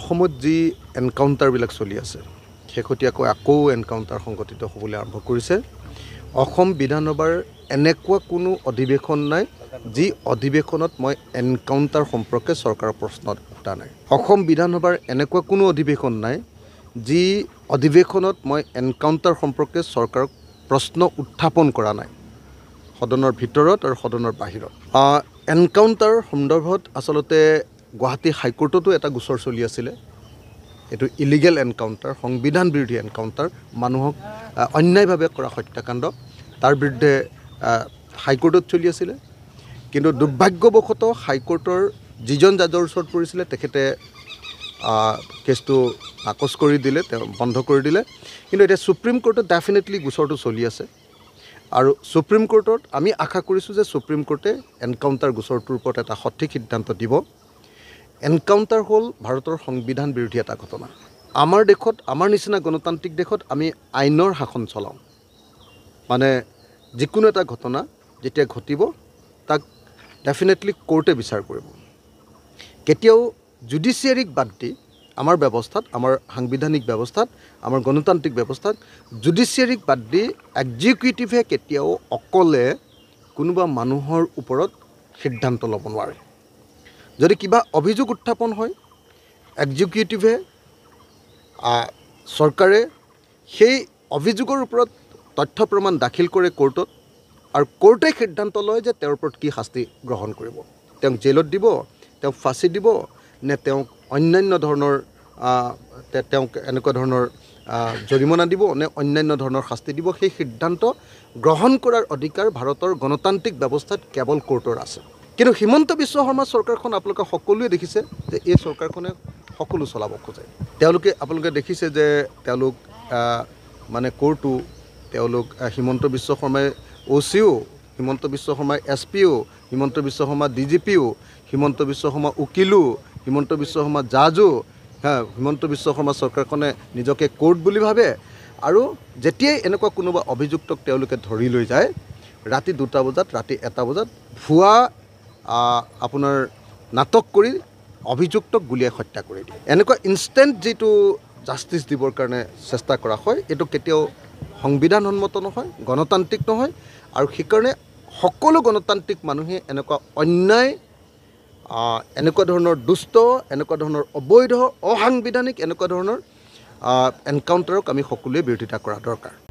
অসমত যি এনকাউণ্টাৰবিলাক চলি আছে শেহতীয়াকৈ আকৌ এনকাউণ্টাৰ সংঘটিত হ'বলৈ আৰম্ভ কৰিছে অসম বিধানসভাৰ এনেকুৱা কোনো অধিৱেশন নাই যি অধিৱেশনত মই এনকাউণ্টাৰ সম্পৰ্কে চৰকাৰৰ প্ৰশ্নত উঠা নাই অসম বিধানসভাৰ এনেকুৱা কোনো অধিৱেশন নাই যি অধিৱেশনত মই এনকাউণ্টাৰ সম্পৰ্কে চৰকাৰক প্ৰশ্ন উত্থাপন কৰা নাই সদনৰ ভিতৰত আৰু সদনৰ বাহিৰত এনকাউণ্টাৰ সন্দৰ্ভত আচলতে গুৱাহাটী হাইকোৰ্টতো এটা গোচৰ চলি আছিলে এইটো ইলিগেল এনকাউণ্টাৰ সংবিধান বিৰোধী এনকাউণ্টাৰ মানুহক অন্যায়ভাৱে কৰা হত্যাকাণ্ড তাৰ বিৰুদ্ধে হাইকোৰ্টত চলি আছিলে কিন্তু দুৰ্ভাগ্যবশতঃ হাইকোৰ্টৰ যিজন জাজৰ ওচৰত পৰিছিলে তেখেতে কেছটো নাকচ কৰি দিলে তেওঁ বন্ধ কৰি দিলে কিন্তু এতিয়া ছুপ্ৰিম কোৰ্টত ডেফিনেটলি গোচৰটো চলি আছে আৰু ছুপ্ৰিম কোৰ্টত আমি আশা কৰিছোঁ যে ছুপ্ৰিম কোৰ্টে এনকাউণ্টাৰ গোচৰটোৰ ওপৰত এটা সঠিক সিদ্ধান্ত দিব এনকাউণ্টাৰ হ'ল ভাৰতৰ সংবিধান বিৰোধী এটা ঘটনা আমাৰ দেশত আমাৰ নিচিনা গণতান্ত্ৰিক দেশত আমি আইনৰ শাসন চলাওঁ মানে যিকোনো এটা ঘটনা যেতিয়া ঘটিব তাক ডেফিনেটলি কৰ্টে বিচাৰ কৰিব কেতিয়াও জুডিচিয়াৰীক বাদ দি আমাৰ ব্যৱস্থাত আমাৰ সাংবিধানিক ব্যৱস্থাত আমাৰ গণতান্ত্ৰিক ব্যৱস্থাত জুডিচিয়াৰীক বাদ দি এক্সিকিউটিভে কেতিয়াও অকলে কোনোবা মানুহৰ ওপৰত সিদ্ধান্ত ল'ব নোৱাৰে যদি কিবা অভিযোগ উত্থাপন হয় একজিকিউটিভে চৰকাৰে সেই অভিযোগৰ ওপৰত তথ্য প্ৰমাণ দাখিল কৰে কোৰ্টত আৰু কোৰ্টে সিদ্ধান্ত লয় যে তেওঁৰ ওপৰত কি শাস্তি গ্ৰহণ কৰিব তেওঁক জেলত দিব তেওঁক ফাঁচি দিব নে তেওঁক অন্যান্য ধৰণৰ তেওঁক এনেকুৱা ধৰণৰ জৰিমনা দিব নে অন্যান্য ধৰণৰ শাস্তি দিব সেই সিদ্ধান্ত গ্ৰহণ কৰাৰ অধিকাৰ ভাৰতৰ গণতান্ত্ৰিক ব্যৱস্থাত কেৱল কোৰ্টৰ আছে কিন্তু হিমন্ত বিশ্ব শৰ্মা চৰকাৰখন আপোনালোকে সকলোৱে দেখিছে যে এই চৰকাৰখনে সকলো চলাব খোজে তেওঁলোকে আপোনালোকে দেখিছে যে তেওঁলোক মানে ক'ৰ্টো তেওঁলোক হিমন্ত বিশ্ব শৰ্মাই অ' চি অ' হিমন্ত বিশ্ব শৰ্মাই এছ পি অ' হিমন্ত বিশ্ব শৰ্মা ডি জি পিও হিমন্ত বিশ্ব শৰ্মা উকিলো হিমন্ত বিশ্ব শৰ্মা জাজো হা হিমন্ত বিশ্ব শৰ্মা চৰকাৰখনে নিজকে ক'ৰ্ট বুলি ভাবে আৰু যেতিয়াই এনেকুৱা কোনোবা অভিযুক্তক তেওঁলোকে ধৰি লৈ যায় ৰাতি দুটা বজাত ৰাতি এটা বজাত ভুৱা আপোনাৰ নাটক কৰি অভিযুক্তক গুলিয়াই হত্যা কৰি দিয়ে এনেকুৱা ইনষ্টেণ্ট যিটো জাষ্টিছ দিবৰ কাৰণে চেষ্টা কৰা হয় এইটো কেতিয়াও সংবিধানসন্মত নহয় গণতান্ত্ৰিক নহয় আৰু সেইকাৰণে সকলো গণতান্ত্ৰিক মানুহে এনেকুৱা অন্যায় এনেকুৱা ধৰণৰ দুষ্ট এনেকুৱা ধৰণৰ অবৈধ অসাংবিধানিক এনেকুৱা ধৰণৰ এনকাউণ্টাৰক আমি সকলোৱে বিৰোধিতা কৰা দৰকাৰ